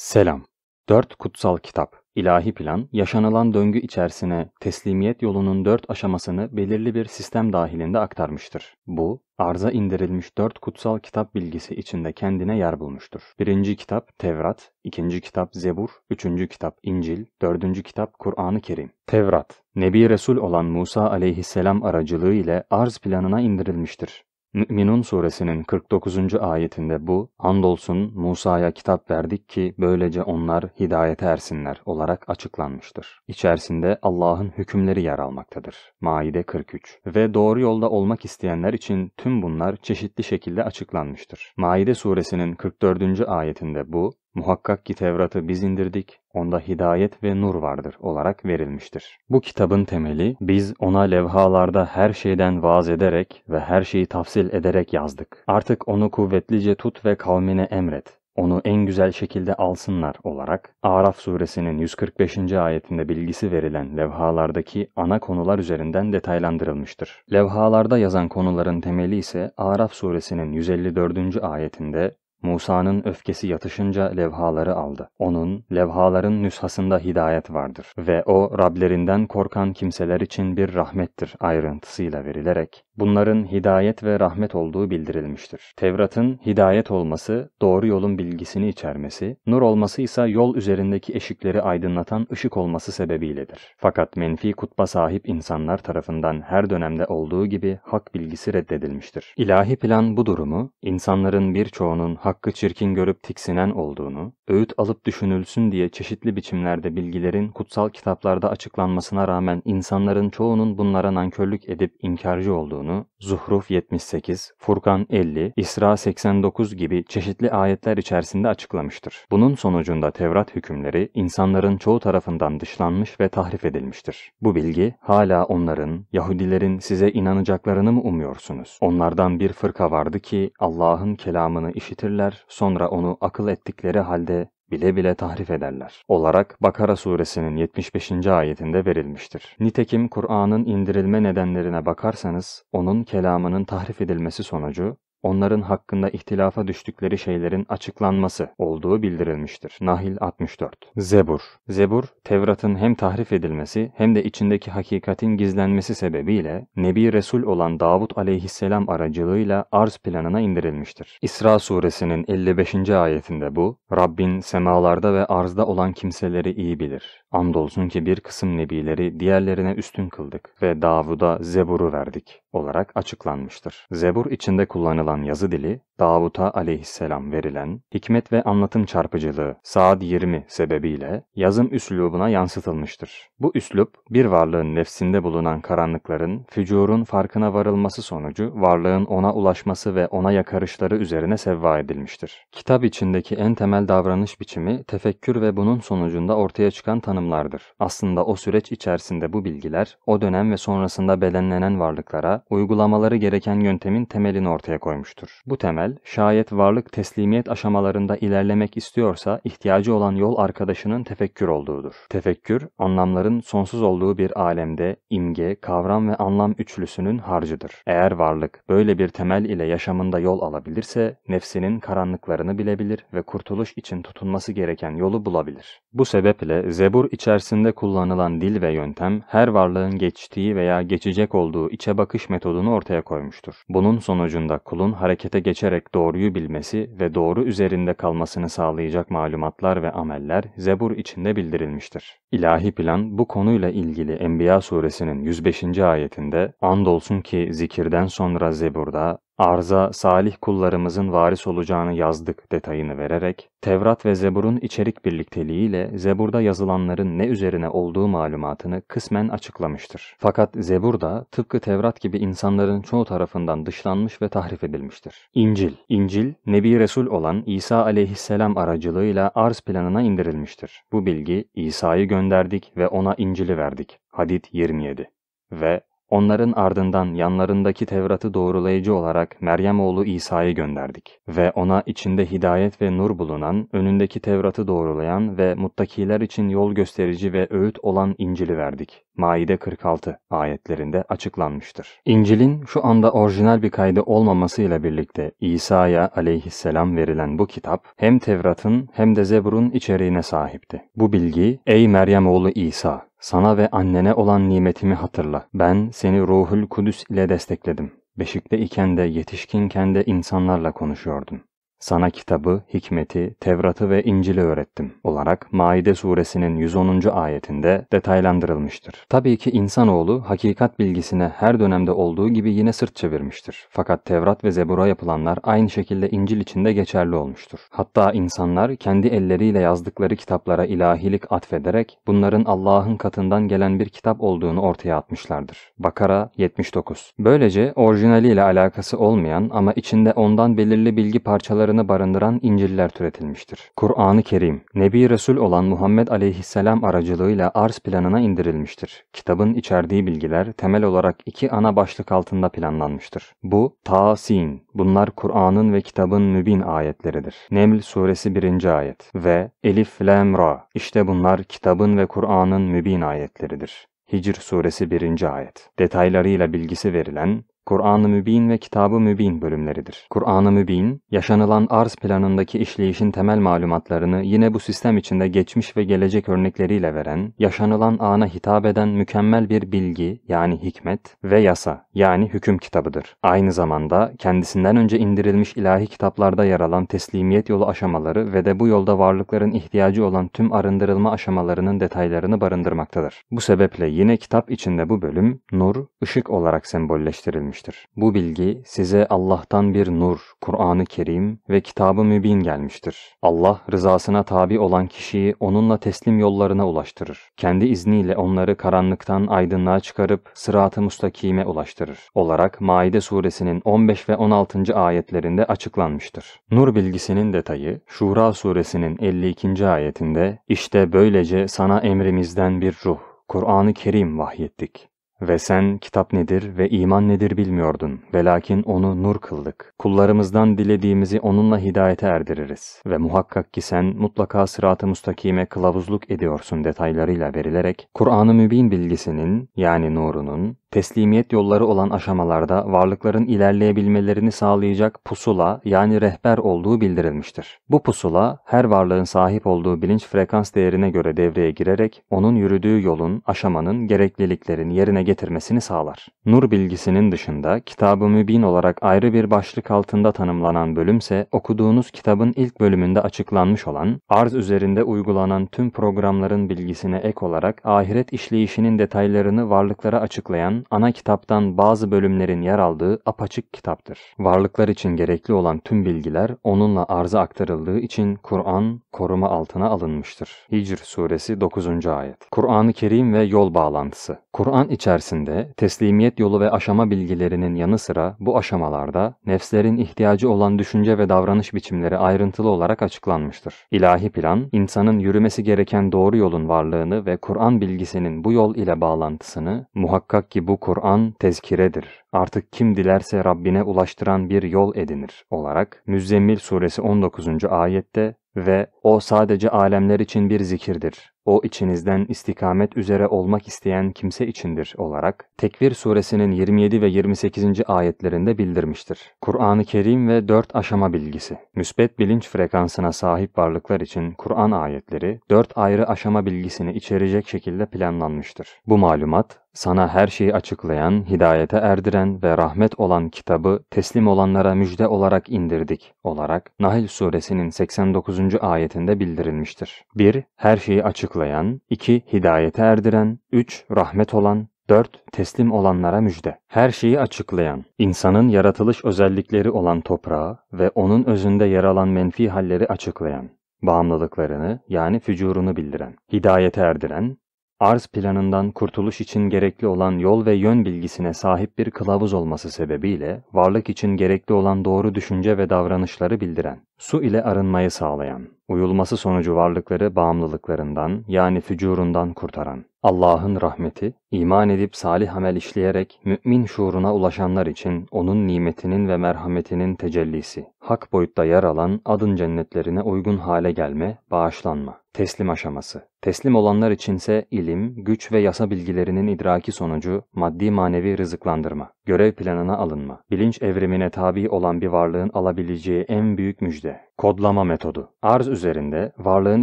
Selam. Dört Kutsal Kitap ilahi plan, yaşanılan döngü içerisine teslimiyet yolunun dört aşamasını belirli bir sistem dahilinde aktarmıştır. Bu, arza indirilmiş dört kutsal kitap bilgisi içinde kendine yer bulmuştur. Birinci kitap Tevrat, ikinci kitap Zebur, üçüncü kitap İncil, dördüncü kitap Kur'an-ı Kerim. Tevrat, Nebi Resul olan Musa aleyhisselam aracılığı ile arz planına indirilmiştir. Mü'minun suresinin 49. ayetinde bu, andolsun Musa'ya kitap verdik ki böylece onlar hidayete ersinler olarak açıklanmıştır. İçerisinde Allah'ın hükümleri yer almaktadır. Maide 43 Ve doğru yolda olmak isteyenler için tüm bunlar çeşitli şekilde açıklanmıştır. Maide suresinin 44. ayetinde bu, Muhakkak ki Tevrat'ı biz indirdik, onda hidayet ve nur vardır olarak verilmiştir. Bu kitabın temeli, biz ona levhalarda her şeyden vaaz ederek ve her şeyi tafsil ederek yazdık. Artık onu kuvvetlice tut ve kavmine emret. Onu en güzel şekilde alsınlar olarak Araf suresinin 145. ayetinde bilgisi verilen levhalardaki ana konular üzerinden detaylandırılmıştır. Levhalarda yazan konuların temeli ise Araf suresinin 154. ayetinde Musa'nın öfkesi yatışınca levhaları aldı. Onun, levhaların nüshasında hidayet vardır ve o Rablerinden korkan kimseler için bir rahmettir ayrıntısıyla verilerek, bunların hidayet ve rahmet olduğu bildirilmiştir. Tevrat'ın hidayet olması, doğru yolun bilgisini içermesi, nur olması ise yol üzerindeki eşikleri aydınlatan ışık olması sebebiyledir. Fakat menfi kutba sahip insanlar tarafından her dönemde olduğu gibi hak bilgisi reddedilmiştir. İlahi plan bu durumu, insanların birçoğunun hakkı çirkin görüp tiksinen olduğunu, öğüt alıp düşünülsün diye çeşitli biçimlerde bilgilerin kutsal kitaplarda açıklanmasına rağmen insanların çoğunun bunlara nankörlük edip inkarcı olduğunu, Zuhruf 78, Furkan 50, İsra 89 gibi çeşitli ayetler içerisinde açıklamıştır. Bunun sonucunda Tevrat hükümleri insanların çoğu tarafından dışlanmış ve tahrif edilmiştir. Bu bilgi hala onların, Yahudilerin size inanacaklarını mı umuyorsunuz? Onlardan bir fırka vardı ki Allah'ın kelamını işitirler ederler, sonra onu akıl ettikleri halde bile bile tahrif ederler. Olarak Bakara suresinin 75. ayetinde verilmiştir. Nitekim Kur'an'ın indirilme nedenlerine bakarsanız, onun kelamının tahrif edilmesi sonucu onların hakkında ihtilafa düştükleri şeylerin açıklanması olduğu bildirilmiştir. Nahil 64 Zebur Zebur, Tevrat'ın hem tahrif edilmesi hem de içindeki hakikatin gizlenmesi sebebiyle Nebi Resul olan Davut aleyhisselam aracılığıyla arz planına indirilmiştir. İsra suresinin 55. ayetinde bu, Rabbin semalarda ve arzda olan kimseleri iyi bilir. Andolsun ki bir kısım nebileri diğerlerine üstün kıldık ve Davud'a Zebur'u verdik olarak açıklanmıştır. Zebur içinde kullanılan yazı dili Davut'a aleyhisselam verilen hikmet ve anlatım çarpıcılığı Saad 20 sebebiyle yazım üslubuna yansıtılmıştır. Bu üslup bir varlığın nefsinde bulunan karanlıkların fücurun farkına varılması sonucu varlığın ona ulaşması ve ona yakarışları üzerine sevva edilmiştir. Kitap içindeki en temel davranış biçimi tefekkür ve bunun sonucunda ortaya çıkan tanımlardır. Aslında o süreç içerisinde bu bilgiler o dönem ve sonrasında bedenlenen varlıklara uygulamaları gereken yöntemin temelini ortaya koymuştur. Bu temel Hegel, şayet varlık teslimiyet aşamalarında ilerlemek istiyorsa ihtiyacı olan yol arkadaşının tefekkür olduğudur. Tefekkür, anlamların sonsuz olduğu bir alemde imge, kavram ve anlam üçlüsünün harcıdır. Eğer varlık böyle bir temel ile yaşamında yol alabilirse nefsinin karanlıklarını bilebilir ve kurtuluş için tutunması gereken yolu bulabilir. Bu sebeple zebur içerisinde kullanılan dil ve yöntem her varlığın geçtiği veya geçecek olduğu içe bakış metodunu ortaya koymuştur. Bunun sonucunda kulun harekete geçerek ederek doğruyu bilmesi ve doğru üzerinde kalmasını sağlayacak malumatlar ve ameller Zebur içinde bildirilmiştir. İlahi plan bu konuyla ilgili Enbiya suresinin 105. ayetinde andolsun ki zikirden sonra Zebur'da arza salih kullarımızın varis olacağını yazdık detayını vererek, Tevrat ve Zebur'un içerik birlikteliğiyle Zebur'da yazılanların ne üzerine olduğu malumatını kısmen açıklamıştır. Fakat Zebur da tıpkı Tevrat gibi insanların çoğu tarafından dışlanmış ve tahrif edilmiştir. İncil İncil, Nebi Resul olan İsa aleyhisselam aracılığıyla arz planına indirilmiştir. Bu bilgi İsa'yı gönderdik ve ona İncil'i verdik. Hadid 27 ve Onların ardından yanlarındaki Tevrat'ı doğrulayıcı olarak Meryem oğlu İsa'yı gönderdik ve ona içinde hidayet ve nur bulunan, önündeki Tevrat'ı doğrulayan ve muttakiler için yol gösterici ve öğüt olan İncil'i verdik. Maide 46 ayetlerinde açıklanmıştır. İncil'in şu anda orijinal bir kaydı olmamasıyla birlikte İsa'ya aleyhisselam verilen bu kitap hem Tevrat'ın hem de Zebur'un içeriğine sahipti. Bu bilgi, ey Meryem oğlu İsa, sana ve annene olan nimetimi hatırla. Ben seni Ruhul Kudüs ile destekledim. Beşikte iken de yetişkinken de insanlarla konuşuyordun. Sana kitabı, hikmeti, Tevrat'ı ve İncil'i öğrettim olarak Maide suresinin 110. ayetinde detaylandırılmıştır. Tabii ki insanoğlu hakikat bilgisine her dönemde olduğu gibi yine sırt çevirmiştir. Fakat Tevrat ve Zebur'a yapılanlar aynı şekilde İncil içinde geçerli olmuştur. Hatta insanlar kendi elleriyle yazdıkları kitaplara ilahilik atfederek bunların Allah'ın katından gelen bir kitap olduğunu ortaya atmışlardır. Bakara 79 Böylece orijinaliyle alakası olmayan ama içinde ondan belirli bilgi parçaları noktalarını barındıran İncil'ler türetilmiştir. Kur'an-ı Kerim, Nebi Resul olan Muhammed aleyhisselam aracılığıyla arz planına indirilmiştir. Kitabın içerdiği bilgiler temel olarak iki ana başlık altında planlanmıştır. Bu, Ta'sin, bunlar Kur'an'ın ve kitabın mübin ayetleridir. Neml suresi 1. ayet ve Elif Lam Ra, işte bunlar kitabın ve Kur'an'ın mübin ayetleridir. Hicr suresi 1. ayet. Detaylarıyla bilgisi verilen Kur'an-ı Mübin ve Kitab-ı Mübin bölümleridir. Kur'an-ı Mübin, yaşanılan arz planındaki işleyişin temel malumatlarını yine bu sistem içinde geçmiş ve gelecek örnekleriyle veren, yaşanılan ana hitap eden mükemmel bir bilgi yani hikmet ve yasa yani hüküm kitabıdır. Aynı zamanda kendisinden önce indirilmiş ilahi kitaplarda yer alan teslimiyet yolu aşamaları ve de bu yolda varlıkların ihtiyacı olan tüm arındırılma aşamalarının detaylarını barındırmaktadır. Bu sebeple yine kitap içinde bu bölüm nur, ışık olarak sembolleştirilmiş gelmiştir. Bu bilgi size Allah'tan bir nur, Kur'an-ı Kerim ve kitab-ı mübin gelmiştir. Allah rızasına tabi olan kişiyi onunla teslim yollarına ulaştırır. Kendi izniyle onları karanlıktan aydınlığa çıkarıp sırat-ı mustakime ulaştırır. Olarak Maide suresinin 15 ve 16. ayetlerinde açıklanmıştır. Nur bilgisinin detayı Şura suresinin 52. ayetinde işte böylece sana emrimizden bir ruh Kur'an-ı Kerim vahyettik. Ve sen kitap nedir ve iman nedir bilmiyordun. Velakin onu nur kıldık. Kullarımızdan dilediğimizi onunla hidayete erdiririz. Ve muhakkak ki sen mutlaka sırat-ı müstakime kılavuzluk ediyorsun detaylarıyla verilerek, Kur'an-ı Mübin bilgisinin yani nurunun, teslimiyet yolları olan aşamalarda varlıkların ilerleyebilmelerini sağlayacak pusula yani rehber olduğu bildirilmiştir. Bu pusula her varlığın sahip olduğu bilinç frekans değerine göre devreye girerek onun yürüdüğü yolun, aşamanın gerekliliklerini yerine getirmesini sağlar. Nur bilgisinin dışında kitab-ı mübin olarak ayrı bir başlık altında tanımlanan bölümse okuduğunuz kitabın ilk bölümünde açıklanmış olan arz üzerinde uygulanan tüm programların bilgisine ek olarak ahiret işleyişinin detaylarını varlıklara açıklayan ana kitaptan bazı bölümlerin yer aldığı apaçık kitaptır. Varlıklar için gerekli olan tüm bilgiler onunla arza aktarıldığı için Kur'an koruma altına alınmıştır. Hicr suresi 9. ayet. Kur'an-ı Kerim ve yol bağlantısı. Kur'an içerisinde teslimiyet yolu ve aşama bilgilerinin yanı sıra bu aşamalarda nefslerin ihtiyacı olan düşünce ve davranış biçimleri ayrıntılı olarak açıklanmıştır. İlahi plan, insanın yürümesi gereken doğru yolun varlığını ve Kur'an bilgisinin bu yol ile bağlantısını muhakkak ki bu Kur'an tezkiredir artık kim dilerse Rabbine ulaştıran bir yol edinir olarak Müzzemmil suresi 19. ayette ve o sadece alemler için bir zikirdir. O içinizden istikamet üzere olmak isteyen kimse içindir olarak Tekvir suresinin 27 ve 28. ayetlerinde bildirmiştir. Kur'an-ı Kerim ve 4 aşama bilgisi. Müsbet bilinç frekansına sahip varlıklar için Kur'an ayetleri 4 ayrı aşama bilgisini içerecek şekilde planlanmıştır. Bu malumat sana her şeyi açıklayan, hidayete erdiren eden ve rahmet olan kitabı teslim olanlara müjde olarak indirdik olarak Nahl suresinin 89. ayetinde bildirilmiştir. 1. Her şeyi açıklayan, 2. Hidayete erdiren, 3. Rahmet olan, 4. Teslim olanlara müjde. Her şeyi açıklayan, insanın yaratılış özellikleri olan toprağı ve onun özünde yer alan menfi halleri açıklayan, bağımlılıklarını yani fücurunu bildiren, hidayete erdiren, arz planından kurtuluş için gerekli olan yol ve yön bilgisine sahip bir kılavuz olması sebebiyle varlık için gerekli olan doğru düşünce ve davranışları bildiren, Su ile arınmayı sağlayan, uyulması sonucu varlıkları bağımlılıklarından yani fücurundan kurtaran, Allah'ın rahmeti, iman edip salih amel işleyerek mümin şuuruna ulaşanlar için onun nimetinin ve merhametinin tecellisi, hak boyutta yer alan adın cennetlerine uygun hale gelme, bağışlanma, teslim aşaması. Teslim olanlar içinse ilim, güç ve yasa bilgilerinin idraki sonucu maddi manevi rızıklandırma, görev planına alınma, bilinç evrimine tabi olan bir varlığın alabileceği en büyük müjde, Analize Kodlama metodu. Arz üzerinde varlığın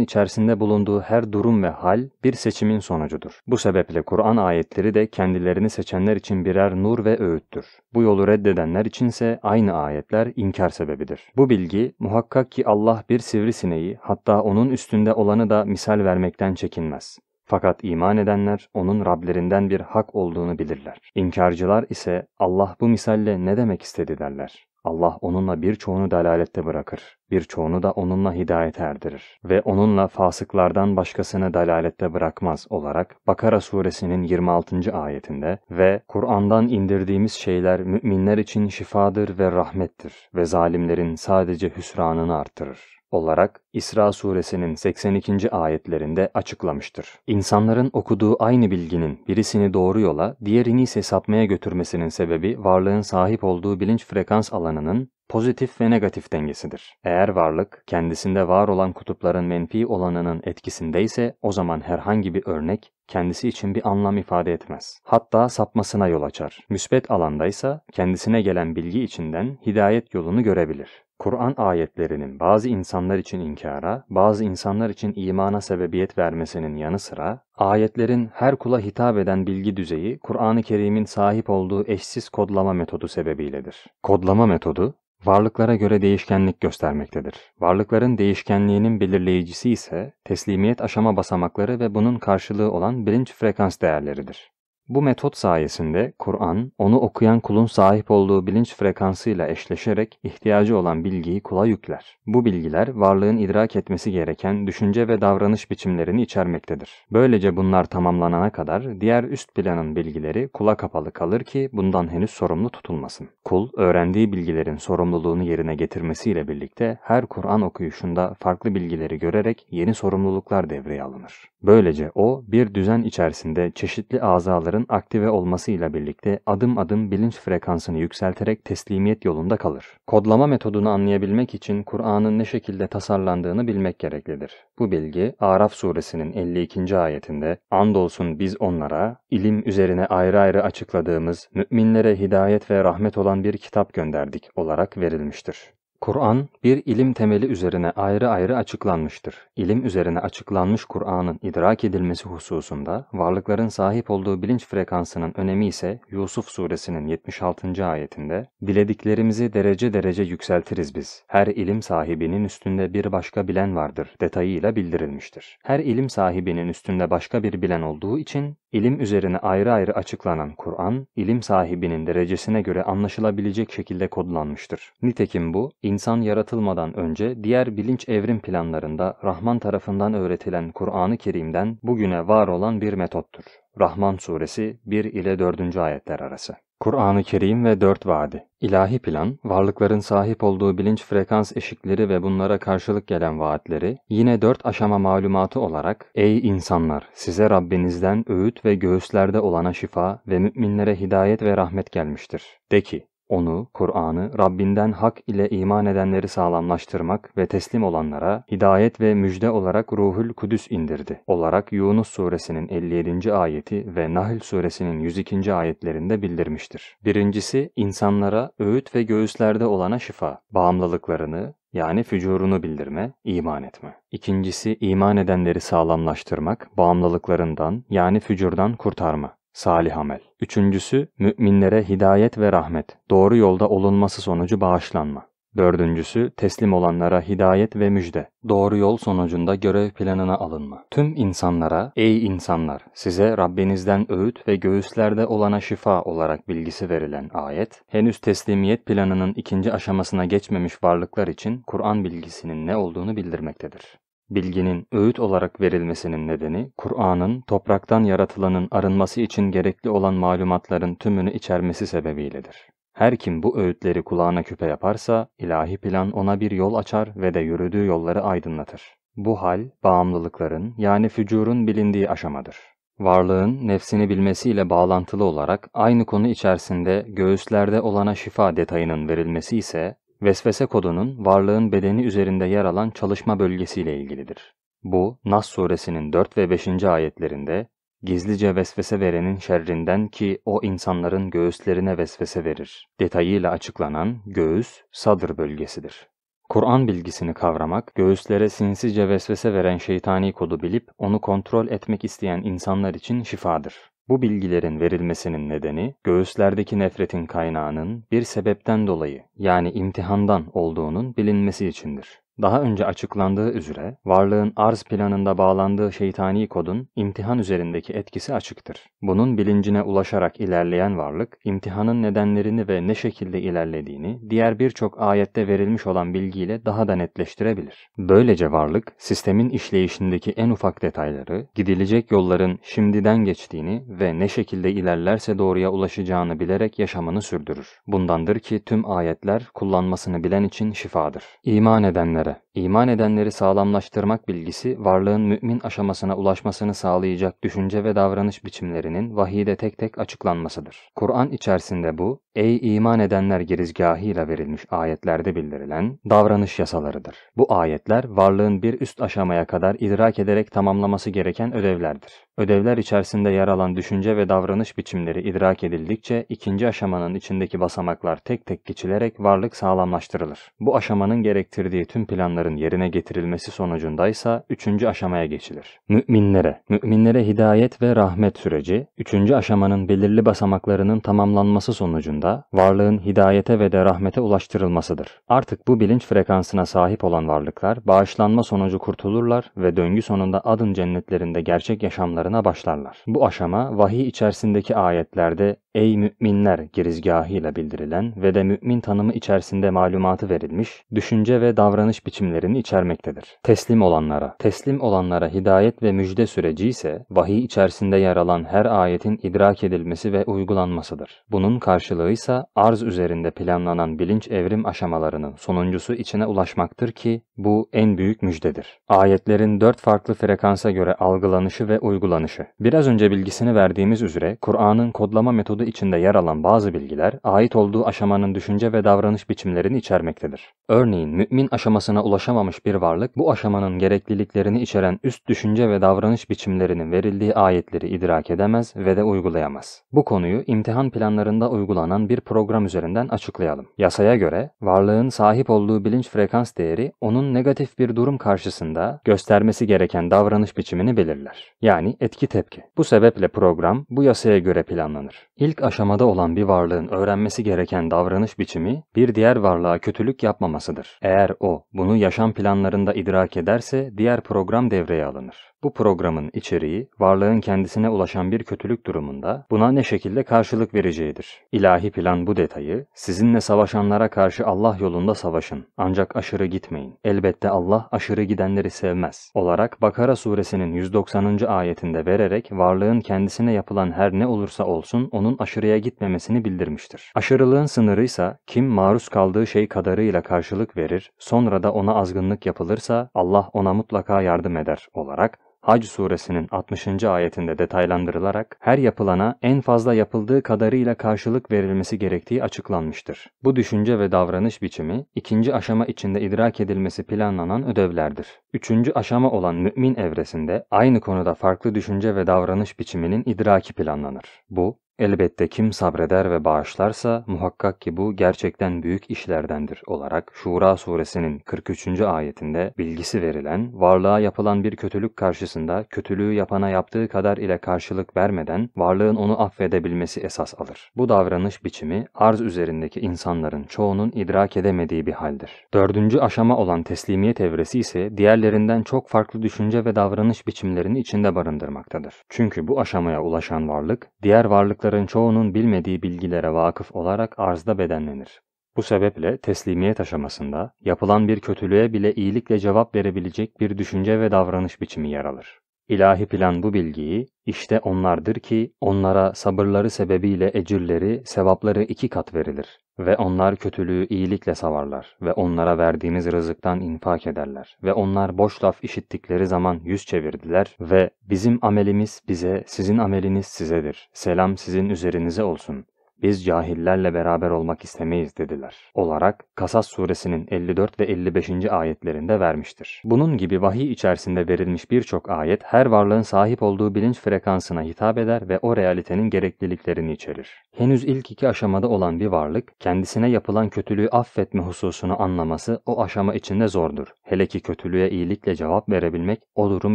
içerisinde bulunduğu her durum ve hal bir seçimin sonucudur. Bu sebeple Kur'an ayetleri de kendilerini seçenler için birer nur ve öğüttür. Bu yolu reddedenler içinse aynı ayetler inkar sebebidir. Bu bilgi muhakkak ki Allah bir sivrisineği hatta onun üstünde olanı da misal vermekten çekinmez. Fakat iman edenler onun Rablerinden bir hak olduğunu bilirler. İnkarcılar ise Allah bu misalle ne demek istedi derler. Allah onunla birçoğunu dalalette bırakır, birçoğunu da onunla hidayet erdirir ve onunla fasıklardan başkasını dalalette bırakmaz olarak Bakara suresinin 26. ayetinde ve Kur'an'dan indirdiğimiz şeyler müminler için şifadır ve rahmettir ve zalimlerin sadece hüsranını arttırır olarak İsra suresinin 82. ayetlerinde açıklamıştır. İnsanların okuduğu aynı bilginin birisini doğru yola, diğerini ise sapmaya götürmesinin sebebi varlığın sahip olduğu bilinç frekans alanının pozitif ve negatif dengesidir. Eğer varlık kendisinde var olan kutupların menfi olanının etkisindeyse o zaman herhangi bir örnek kendisi için bir anlam ifade etmez. Hatta sapmasına yol açar. Müsbet alandaysa kendisine gelen bilgi içinden hidayet yolunu görebilir. Kur'an ayetlerinin bazı insanlar için inkara, bazı insanlar için imana sebebiyet vermesinin yanı sıra, ayetlerin her kula hitap eden bilgi düzeyi Kur'an-ı Kerim'in sahip olduğu eşsiz kodlama metodu sebebiyledir. Kodlama metodu, varlıklara göre değişkenlik göstermektedir. Varlıkların değişkenliğinin belirleyicisi ise teslimiyet aşama basamakları ve bunun karşılığı olan bilinç frekans değerleridir. Bu metot sayesinde Kur'an, onu okuyan kulun sahip olduğu bilinç frekansıyla eşleşerek ihtiyacı olan bilgiyi kula yükler. Bu bilgiler varlığın idrak etmesi gereken düşünce ve davranış biçimlerini içermektedir. Böylece bunlar tamamlanana kadar diğer üst planın bilgileri kula kapalı kalır ki bundan henüz sorumlu tutulmasın. Kul, öğrendiği bilgilerin sorumluluğunu yerine getirmesiyle birlikte her Kur'an okuyuşunda farklı bilgileri görerek yeni sorumluluklar devreye alınır. Böylece o, bir düzen içerisinde çeşitli azaları alanların aktive olmasıyla birlikte adım adım bilinç frekansını yükselterek teslimiyet yolunda kalır. Kodlama metodunu anlayabilmek için Kur'an'ın ne şekilde tasarlandığını bilmek gereklidir. Bu bilgi Araf suresinin 52. ayetinde andolsun biz onlara ilim üzerine ayrı ayrı açıkladığımız müminlere hidayet ve rahmet olan bir kitap gönderdik olarak verilmiştir. Kur'an bir ilim temeli üzerine ayrı ayrı açıklanmıştır. İlim üzerine açıklanmış Kur'an'ın idrak edilmesi hususunda varlıkların sahip olduğu bilinç frekansının önemi ise Yusuf suresinin 76. ayetinde "Dilediklerimizi derece derece yükseltiriz biz. Her ilim sahibinin üstünde bir başka bilen vardır." detayıyla bildirilmiştir. Her ilim sahibinin üstünde başka bir bilen olduğu için İlim üzerine ayrı ayrı açıklanan Kur'an, ilim sahibinin derecesine göre anlaşılabilecek şekilde kodlanmıştır. Nitekim bu, insan yaratılmadan önce diğer bilinç evrim planlarında Rahman tarafından öğretilen Kur'an-ı Kerim'den bugüne var olan bir metottur. Rahman Suresi 1 ile 4. ayetler arası. Kur'an-ı Kerim ve Dört Vaadi İlahi plan, varlıkların sahip olduğu bilinç frekans eşikleri ve bunlara karşılık gelen vaatleri, yine dört aşama malumatı olarak, Ey insanlar! Size Rabbinizden öğüt ve göğüslerde olana şifa ve müminlere hidayet ve rahmet gelmiştir. De ki, onu, Kur'an'ı Rabbinden hak ile iman edenleri sağlamlaştırmak ve teslim olanlara hidayet ve müjde olarak Ruhül Kudüs indirdi. Olarak Yunus suresinin 57. ayeti ve Nahl suresinin 102. ayetlerinde bildirmiştir. Birincisi, insanlara öğüt ve göğüslerde olana şifa, bağımlılıklarını, yani fücurunu bildirme, iman etme. İkincisi iman edenleri sağlamlaştırmak, bağımlılıklarından yani fücurdan kurtarma salih amel. Üçüncüsü, müminlere hidayet ve rahmet, doğru yolda olunması sonucu bağışlanma. Dördüncüsü, teslim olanlara hidayet ve müjde. Doğru yol sonucunda görev planına alınma. Tüm insanlara, ey insanlar, size Rabbinizden öğüt ve göğüslerde olana şifa olarak bilgisi verilen ayet, henüz teslimiyet planının ikinci aşamasına geçmemiş varlıklar için Kur'an bilgisinin ne olduğunu bildirmektedir. Bilginin öğüt olarak verilmesinin nedeni, Kur'an'ın topraktan yaratılanın arınması için gerekli olan malumatların tümünü içermesi sebebiyledir. Her kim bu öğütleri kulağına küpe yaparsa, ilahi plan ona bir yol açar ve de yürüdüğü yolları aydınlatır. Bu hal, bağımlılıkların yani fücurun bilindiği aşamadır. Varlığın nefsini bilmesiyle bağlantılı olarak aynı konu içerisinde göğüslerde olana şifa detayının verilmesi ise Vesvese kodunun varlığın bedeni üzerinde yer alan çalışma bölgesiyle ilgilidir. Bu, Nas suresinin 4 ve 5. ayetlerinde gizlice vesvese verenin şerrinden ki o insanların göğüslerine vesvese verir. Detayıyla açıklanan göğüs, sadır bölgesidir. Kur'an bilgisini kavramak, göğüslere sinsice vesvese veren şeytani kodu bilip onu kontrol etmek isteyen insanlar için şifadır. Bu bilgilerin verilmesinin nedeni göğüslerdeki nefretin kaynağının bir sebepten dolayı yani imtihandan olduğunun bilinmesi içindir. Daha önce açıklandığı üzere varlığın arz planında bağlandığı şeytani kodun imtihan üzerindeki etkisi açıktır. Bunun bilincine ulaşarak ilerleyen varlık, imtihanın nedenlerini ve ne şekilde ilerlediğini diğer birçok ayette verilmiş olan bilgiyle daha da netleştirebilir. Böylece varlık, sistemin işleyişindeki en ufak detayları, gidilecek yolların şimdiden geçtiğini ve ne şekilde ilerlerse doğruya ulaşacağını bilerek yaşamını sürdürür. Bundandır ki tüm ayetler kullanmasını bilen için şifadır. İman edenler edenlere, iman edenleri sağlamlaştırmak bilgisi, varlığın mümin aşamasına ulaşmasını sağlayacak düşünce ve davranış biçimlerinin vahide tek tek açıklanmasıdır. Kur'an içerisinde bu, ey iman edenler girizgahıyla verilmiş ayetlerde bildirilen davranış yasalarıdır. Bu ayetler, varlığın bir üst aşamaya kadar idrak ederek tamamlaması gereken ödevlerdir. Ödevler içerisinde yer alan düşünce ve davranış biçimleri idrak edildikçe, ikinci aşamanın içindeki basamaklar tek tek geçilerek varlık sağlamlaştırılır. Bu aşamanın gerektirdiği tüm planların yerine getirilmesi sonucundaysa üçüncü aşamaya geçilir. Müminlere, müminlere hidayet ve rahmet süreci, üçüncü aşamanın belirli basamaklarının tamamlanması sonucunda varlığın hidayete ve de rahmete ulaştırılmasıdır. Artık bu bilinç frekansına sahip olan varlıklar bağışlanma sonucu kurtulurlar ve döngü sonunda adın cennetlerinde gerçek yaşamlarına başlarlar. Bu aşama vahiy içerisindeki ayetlerde ey müminler girizgahıyla bildirilen ve de mümin tanımı içerisinde malumatı verilmiş, düşünce ve davranış biçimlerini içermektedir. Teslim olanlara, teslim olanlara hidayet ve müjde süreci ise vahiy içerisinde yer alan her ayetin idrak edilmesi ve uygulanmasıdır. Bunun karşılığı ise arz üzerinde planlanan bilinç evrim aşamalarının sonuncusu içine ulaşmaktır ki bu en büyük müjdedir. Ayetlerin dört farklı frekansa göre algılanışı ve uygulanışı. Biraz önce bilgisini verdiğimiz üzere Kur'an'ın kodlama metodu içinde yer alan bazı bilgiler ait olduğu aşamanın düşünce ve davranış biçimlerini içermektedir. Örneğin mümin aşamasının aşamasına ulaşamamış bir varlık bu aşamanın gerekliliklerini içeren üst düşünce ve davranış biçimlerinin verildiği ayetleri idrak edemez ve de uygulayamaz. Bu konuyu imtihan planlarında uygulanan bir program üzerinden açıklayalım. Yasaya göre varlığın sahip olduğu bilinç frekans değeri onun negatif bir durum karşısında göstermesi gereken davranış biçimini belirler. Yani etki tepki. Bu sebeple program bu yasaya göre planlanır. İlk aşamada olan bir varlığın öğrenmesi gereken davranış biçimi bir diğer varlığa kötülük yapmamasıdır. Eğer o bunu onu yaşam planlarında idrak ederse diğer program devreye alınır. Bu programın içeriği, varlığın kendisine ulaşan bir kötülük durumunda buna ne şekilde karşılık vereceğidir. İlahi plan bu detayı, sizinle savaşanlara karşı Allah yolunda savaşın, ancak aşırı gitmeyin. Elbette Allah aşırı gidenleri sevmez. Olarak Bakara suresinin 190. ayetinde vererek varlığın kendisine yapılan her ne olursa olsun onun aşırıya gitmemesini bildirmiştir. Aşırılığın sınırıysa kim maruz kaldığı şey kadarıyla karşılık verir, sonra da ona azgınlık yapılırsa Allah ona mutlaka yardım eder olarak Hac suresinin 60. ayetinde detaylandırılarak her yapılana en fazla yapıldığı kadarıyla karşılık verilmesi gerektiği açıklanmıştır. Bu düşünce ve davranış biçimi ikinci aşama içinde idrak edilmesi planlanan ödevlerdir. Üçüncü aşama olan mümin evresinde aynı konuda farklı düşünce ve davranış biçiminin idraki planlanır. Bu, Elbette kim sabreder ve bağışlarsa muhakkak ki bu gerçekten büyük işlerdendir olarak Şura suresinin 43. ayetinde bilgisi verilen, varlığa yapılan bir kötülük karşısında kötülüğü yapana yaptığı kadar ile karşılık vermeden varlığın onu affedebilmesi esas alır. Bu davranış biçimi arz üzerindeki insanların çoğunun idrak edemediği bir haldir. Dördüncü aşama olan teslimiyet evresi ise diğerlerinden çok farklı düşünce ve davranış biçimlerini içinde barındırmaktadır. Çünkü bu aşamaya ulaşan varlık, diğer varlıklar Taraftarın çoğunun bilmediği bilgilere vakıf olarak arzda bedenlenir. Bu sebeple teslimiyet aşamasında yapılan bir kötülüğe bile iyilikle cevap verebilecek bir düşünce ve davranış biçimi yer alır. İlahi plan bu bilgiyi, işte onlardır ki onlara sabırları sebebiyle ecirleri, sevapları iki kat verilir. Ve onlar kötülüğü iyilikle savarlar ve onlara verdiğimiz rızıktan infak ederler. Ve onlar boş laf işittikleri zaman yüz çevirdiler ve bizim amelimiz bize, sizin ameliniz sizedir. Selam sizin üzerinize olsun biz cahillerle beraber olmak istemeyiz dediler olarak Kasas suresinin 54 ve 55. ayetlerinde vermiştir. Bunun gibi vahiy içerisinde verilmiş birçok ayet her varlığın sahip olduğu bilinç frekansına hitap eder ve o realitenin gerekliliklerini içerir. Henüz ilk iki aşamada olan bir varlık kendisine yapılan kötülüğü affetme hususunu anlaması o aşama içinde zordur. Hele ki kötülüğe iyilikle cevap verebilmek o durum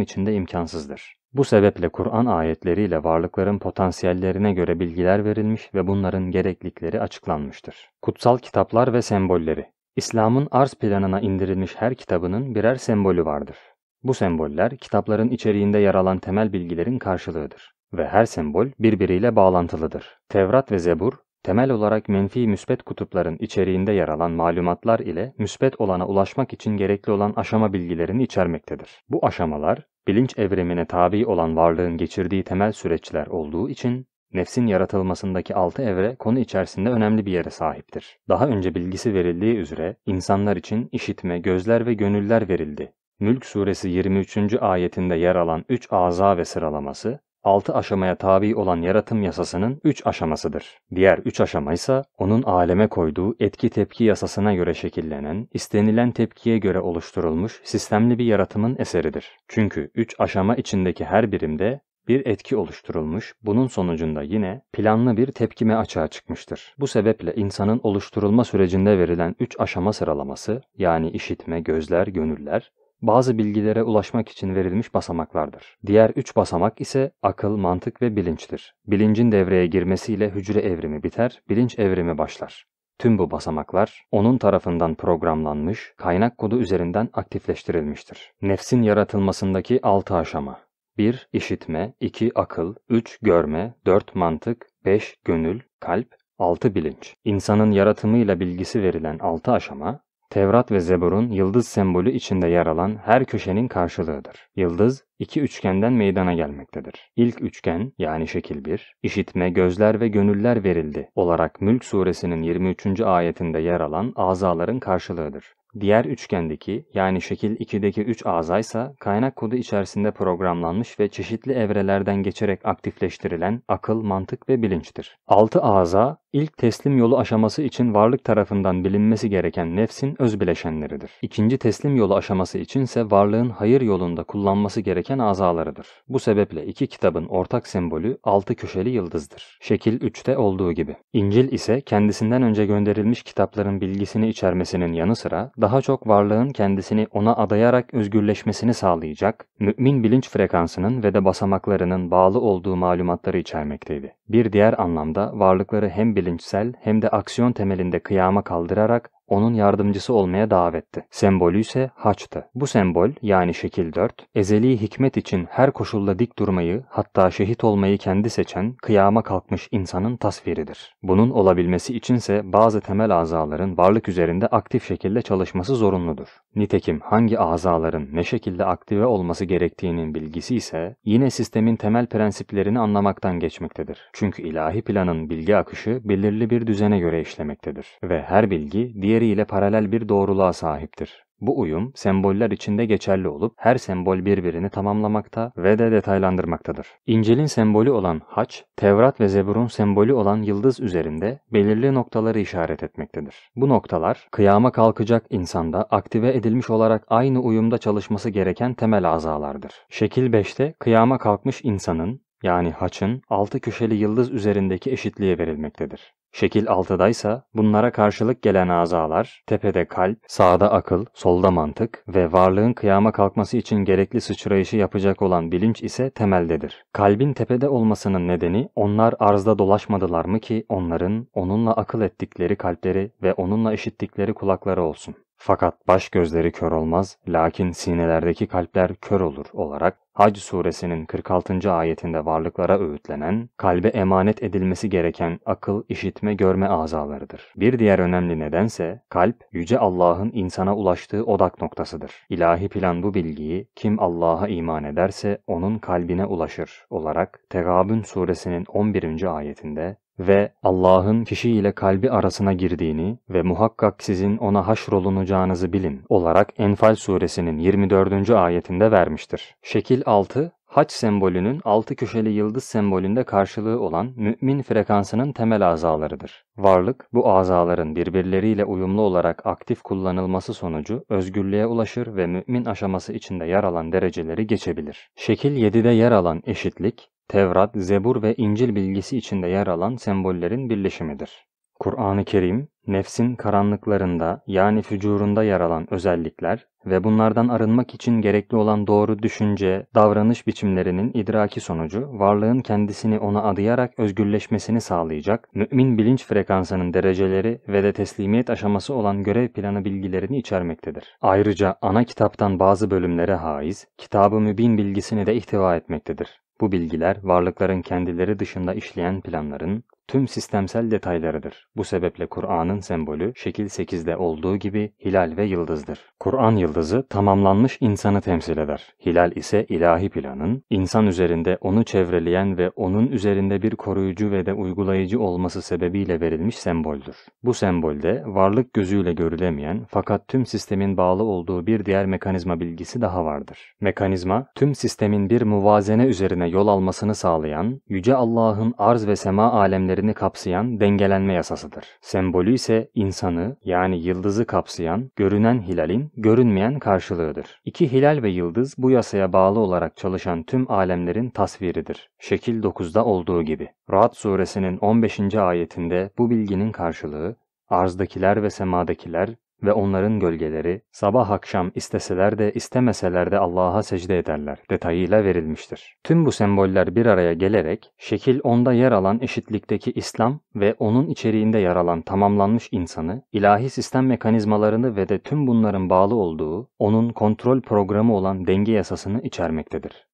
içinde imkansızdır. Bu sebeple Kur'an ayetleriyle varlıkların potansiyellerine göre bilgiler verilmiş ve bunların gereklilikleri açıklanmıştır. Kutsal kitaplar ve sembolleri İslam'ın arz planına indirilmiş her kitabının birer sembolü vardır. Bu semboller kitapların içeriğinde yer alan temel bilgilerin karşılığıdır ve her sembol birbiriyle bağlantılıdır. Tevrat ve Zebur temel olarak menfi müspet kutupların içeriğinde yer alan malumatlar ile müspet olana ulaşmak için gerekli olan aşama bilgilerini içermektedir. Bu aşamalar bilinç evrimine tabi olan varlığın geçirdiği temel süreçler olduğu için nefsin yaratılmasındaki altı evre konu içerisinde önemli bir yere sahiptir. Daha önce bilgisi verildiği üzere insanlar için işitme, gözler ve gönüller verildi. Mülk suresi 23. ayetinde yer alan üç aza ve sıralaması Altı aşamaya tabi olan yaratım yasasının üç aşamasıdır. Diğer üç aşama ise onun aleme koyduğu etki tepki yasasına göre şekillenen, istenilen tepkiye göre oluşturulmuş sistemli bir yaratımın eseridir. Çünkü üç aşama içindeki her birimde bir etki oluşturulmuş, bunun sonucunda yine planlı bir tepkime açığa çıkmıştır. Bu sebeple insanın oluşturulma sürecinde verilen üç aşama sıralaması yani işitme, gözler, gönüller bazı bilgilere ulaşmak için verilmiş basamaklardır. Diğer üç basamak ise akıl, mantık ve bilinçtir. Bilincin devreye girmesiyle hücre evrimi biter, bilinç evrimi başlar. Tüm bu basamaklar onun tarafından programlanmış, kaynak kodu üzerinden aktifleştirilmiştir. Nefsin yaratılmasındaki 6 aşama 1. işitme, 2. Akıl, 3. Görme, 4. Mantık, 5. Gönül, kalp, 6. Bilinç. İnsanın yaratımıyla bilgisi verilen 6 aşama, Tevrat ve Zebur'un yıldız sembolü içinde yer alan her köşenin karşılığıdır. Yıldız, iki üçgenden meydana gelmektedir. İlk üçgen, yani şekil 1, işitme, gözler ve gönüller verildi olarak Mülk suresinin 23. ayetinde yer alan azaların karşılığıdır. Diğer üçgendeki yani şekil 2'deki 3 azaysa kaynak kodu içerisinde programlanmış ve çeşitli evrelerden geçerek aktifleştirilen akıl, mantık ve bilinçtir. 6 aza ilk teslim yolu aşaması için varlık tarafından bilinmesi gereken nefsin öz bileşenleridir. İkinci teslim yolu aşaması içinse varlığın hayır yolunda kullanması gereken azalarıdır. Bu sebeple iki kitabın ortak sembolü 6 köşeli yıldızdır. Şekil 3'te olduğu gibi. İncil ise kendisinden önce gönderilmiş kitapların bilgisini içermesinin yanı sıra daha çok varlığın kendisini ona adayarak özgürleşmesini sağlayacak, mümin bilinç frekansının ve de basamaklarının bağlı olduğu malumatları içermekteydi. Bir diğer anlamda varlıkları hem bilinçsel hem de aksiyon temelinde kıyama kaldırarak onun yardımcısı olmaya davetti. Sembolü ise haçtı. Bu sembol yani şekil 4, ezeli hikmet için her koşulda dik durmayı hatta şehit olmayı kendi seçen kıyama kalkmış insanın tasviridir. Bunun olabilmesi içinse bazı temel azaların varlık üzerinde aktif şekilde çalışması zorunludur. Nitekim hangi azaların ne şekilde aktive olması gerektiğinin bilgisi ise yine sistemin temel prensiplerini anlamaktan geçmektedir. Çünkü ilahi planın bilgi akışı belirli bir düzene göre işlemektedir ve her bilgi diğer diğeriyle paralel bir doğruluğa sahiptir. Bu uyum semboller içinde geçerli olup her sembol birbirini tamamlamakta ve de detaylandırmaktadır. İncil'in sembolü olan haç, Tevrat ve Zebur'un sembolü olan yıldız üzerinde belirli noktaları işaret etmektedir. Bu noktalar kıyama kalkacak insanda aktive edilmiş olarak aynı uyumda çalışması gereken temel azalardır. Şekil 5'te kıyama kalkmış insanın yani haçın altı köşeli yıldız üzerindeki eşitliğe verilmektedir. Şekil 6'daysa bunlara karşılık gelen azalar, tepede kalp, sağda akıl, solda mantık ve varlığın kıyama kalkması için gerekli sıçrayışı yapacak olan bilinç ise temeldedir. Kalbin tepede olmasının nedeni onlar arzda dolaşmadılar mı ki onların onunla akıl ettikleri kalpleri ve onunla işittikleri kulakları olsun. Fakat baş gözleri kör olmaz, lakin sinelerdeki kalpler kör olur olarak Hac suresinin 46. ayetinde varlıklara öğütlenen, kalbe emanet edilmesi gereken akıl, işitme, görme azalarıdır. Bir diğer önemli nedense kalp, Yüce Allah'ın insana ulaştığı odak noktasıdır. İlahi plan bu bilgiyi kim Allah'a iman ederse onun kalbine ulaşır olarak Tegabün suresinin 11. ayetinde ve Allah'ın kişi ile kalbi arasına girdiğini ve muhakkak sizin ona haşrolunacağınızı bilin olarak Enfal suresinin 24. ayetinde vermiştir. Şekil 6, haç sembolünün 6 köşeli yıldız sembolünde karşılığı olan mümin frekansının temel azalarıdır. Varlık, bu azaların birbirleriyle uyumlu olarak aktif kullanılması sonucu özgürlüğe ulaşır ve mümin aşaması içinde yer alan dereceleri geçebilir. Şekil 7'de yer alan eşitlik, Tevrat, Zebur ve İncil bilgisi içinde yer alan sembollerin birleşimidir. Kur'an-ı Kerim, nefsin karanlıklarında yani fücurunda yer alan özellikler ve bunlardan arınmak için gerekli olan doğru düşünce, davranış biçimlerinin idraki sonucu varlığın kendisini ona adayarak özgürleşmesini sağlayacak, mümin bilinç frekansının dereceleri ve de teslimiyet aşaması olan görev planı bilgilerini içermektedir. Ayrıca ana kitaptan bazı bölümlere haiz, kitabı mübin bilgisini de ihtiva etmektedir. Bu bilgiler varlıkların kendileri dışında işleyen planların, tüm sistemsel detaylarıdır. Bu sebeple Kur'an'ın sembolü şekil 8'de olduğu gibi hilal ve yıldızdır. Kur'an yıldızı tamamlanmış insanı temsil eder. Hilal ise ilahi planın, insan üzerinde onu çevreleyen ve onun üzerinde bir koruyucu ve de uygulayıcı olması sebebiyle verilmiş semboldür. Bu sembolde varlık gözüyle görülemeyen fakat tüm sistemin bağlı olduğu bir diğer mekanizma bilgisi daha vardır. Mekanizma, tüm sistemin bir muvazene üzerine yol almasını sağlayan, Yüce Allah'ın arz ve sema alemlerinde sistemlerini kapsayan dengelenme yasasıdır. Sembolü ise insanı yani yıldızı kapsayan görünen hilalin görünmeyen karşılığıdır. İki hilal ve yıldız bu yasaya bağlı olarak çalışan tüm alemlerin tasviridir. Şekil 9'da olduğu gibi. Ra'd suresinin 15. ayetinde bu bilginin karşılığı arzdakiler ve semadakiler ve onların gölgeleri sabah akşam isteseler de istemeseler de Allah'a secde ederler detayıyla verilmiştir. Tüm bu semboller bir araya gelerek şekil onda yer alan eşitlikteki İslam ve onun içeriğinde yer alan tamamlanmış insanı, ilahi sistem mekanizmalarını ve de tüm bunların bağlı olduğu, onun kontrol programı olan denge yasasını içermektedir.